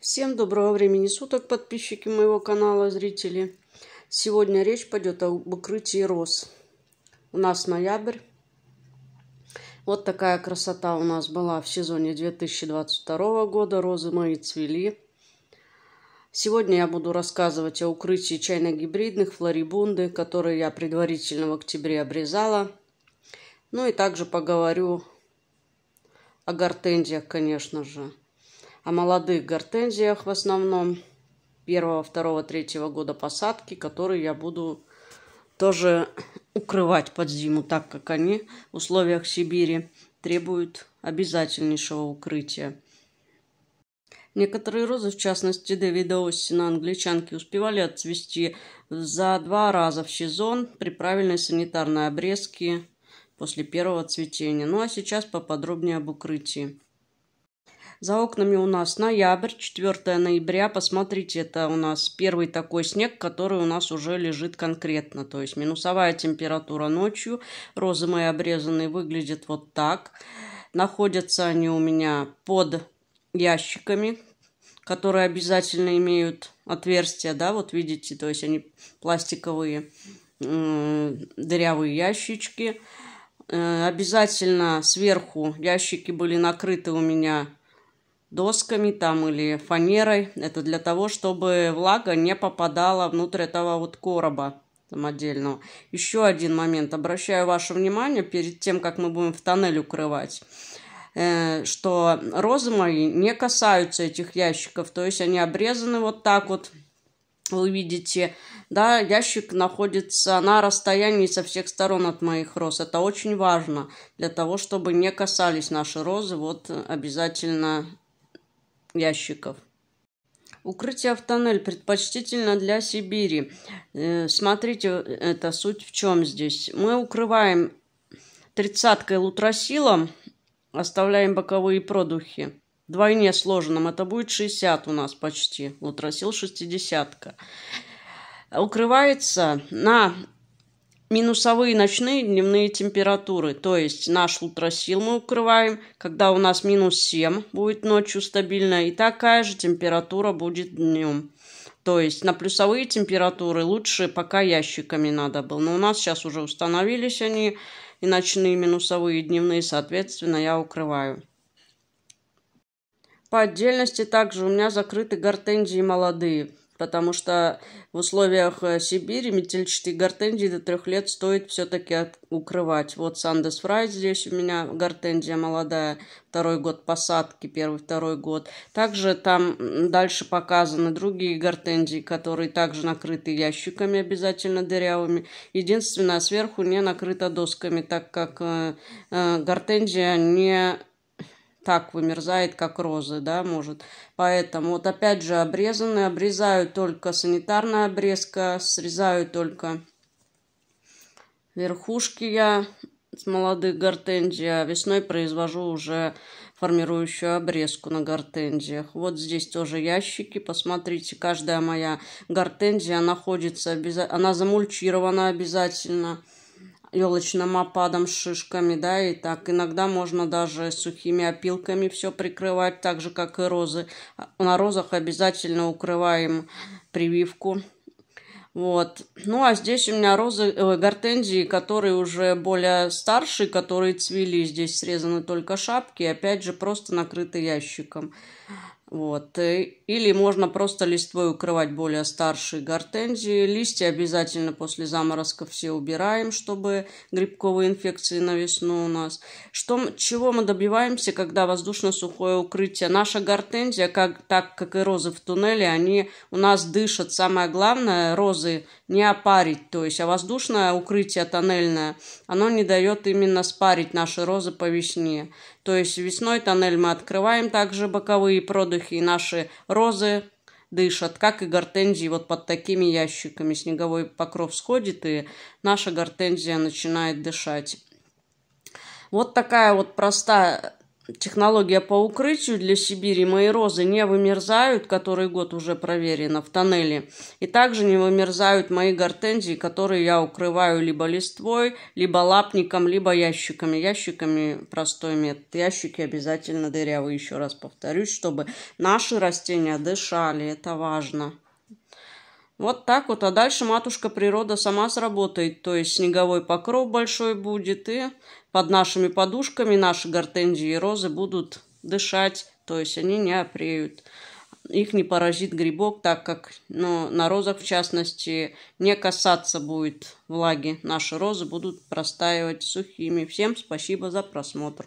Всем доброго времени суток, подписчики моего канала, зрители. Сегодня речь пойдет об укрытии роз. У нас ноябрь. Вот такая красота у нас была в сезоне 2022 года. Розы мои цвели. Сегодня я буду рассказывать о укрытии чайно-гибридных флорибунды, которые я предварительно в октябре обрезала. Ну и также поговорю о гортензиях, конечно же о молодых гортензиях в основном первого, второго, третьего года посадки, которые я буду тоже укрывать под зиму, так как они в условиях Сибири требуют обязательнейшего укрытия. Некоторые розы, в частности Дэвида Остина, англичанки успевали отцвести за два раза в сезон при правильной санитарной обрезке после первого цветения. Ну а сейчас поподробнее об укрытии. За окнами у нас ноябрь, 4 ноября. Посмотрите, это у нас первый такой снег, который у нас уже лежит конкретно. То есть минусовая температура ночью. Розы мои обрезанные выглядят вот так. Находятся они у меня под ящиками, которые обязательно имеют отверстия, да, вот видите, то есть они пластиковые дырявые ящички. Э, обязательно сверху ящики были накрыты у меня досками там или фанерой. Это для того, чтобы влага не попадала внутрь этого вот короба самодельного. Еще один момент. Обращаю ваше внимание перед тем, как мы будем в тоннель укрывать э, что розы мои не касаются этих ящиков, то есть они обрезаны вот так вот, вы видите, да, ящик находится на расстоянии со всех сторон от моих роз. Это очень важно для того, чтобы не касались наши розы, вот обязательно ящиков. Укрытие в тоннель предпочтительно для Сибири. Э, смотрите, э, это суть в чем здесь. Мы укрываем тридцаткой лутросилом, оставляем боковые продухи. Двойне сложенным. Это будет 60 у нас почти. Лутросил 60. -ка. Укрывается на минусовые ночные дневные температуры. То есть наш ультрасил мы укрываем, когда у нас минус 7 будет ночью стабильно, и такая же температура будет днем. То есть на плюсовые температуры лучше пока ящиками надо было. Но у нас сейчас уже установились они, и ночные, и минусовые, и дневные, соответственно, я укрываю. По отдельности также у меня закрыты гортензии молодые потому что в условиях э, Сибири метельчатые гортензии до трех лет стоит все-таки укрывать. Вот Сандес Фрай здесь у меня гортензия молодая, второй год посадки, первый-второй год. Также там дальше показаны другие гортензии, которые также накрыты ящиками обязательно дырявыми. Единственное, сверху не накрыто досками, так как э, э, гортензия не так вымерзает, как розы, да, может. Поэтому вот опять же обрезанные обрезают только санитарная обрезка, срезаю только верхушки я с молодых гортензий, а весной произвожу уже формирующую обрезку на гортензиях. Вот здесь тоже ящики, посмотрите, каждая моя гортензия находится, она замульчирована обязательно, елочным опадом с шишками, да, и так. Иногда можно даже сухими опилками все прикрывать, так же, как и розы. А, на розах обязательно укрываем прививку. Вот. Ну, а здесь у меня розы, э, гортензии, которые уже более старшие, которые цвели. Здесь срезаны только шапки, опять же, просто накрыты ящиком. Вот. Э, или можно просто листвой укрывать более старшие гортензии. Листья обязательно после заморозков все убираем, чтобы грибковые инфекции на весну у нас. Что, чего мы добиваемся, когда воздушно-сухое укрытие? Наша гортензия, как, так как и розы в туннеле, они у нас дышат. Самое главное, розы не опарить. То есть, а воздушное укрытие тоннельное, оно не дает именно спарить наши розы по весне. То есть, весной тоннель мы открываем также боковые проды воздухе, и наши розы дышат, как и гортензии вот под такими ящиками. Снеговой покров сходит, и наша гортензия начинает дышать. Вот такая вот простая Технология по укрытию для Сибири. Мои розы не вымерзают, который год уже проверено в тоннеле. И также не вымерзают мои гортензии, которые я укрываю либо листвой, либо лапником, либо ящиками. Ящиками простой метод. Ящики обязательно дырявые, еще раз повторюсь, чтобы наши растения дышали. Это важно. Вот так вот, а дальше матушка природа сама сработает, то есть снеговой покров большой будет, и под нашими подушками наши гортензии и розы будут дышать, то есть они не опреют. Их не поразит грибок, так как ну, на розах, в частности, не касаться будет влаги. Наши розы будут простаивать сухими. Всем спасибо за просмотр.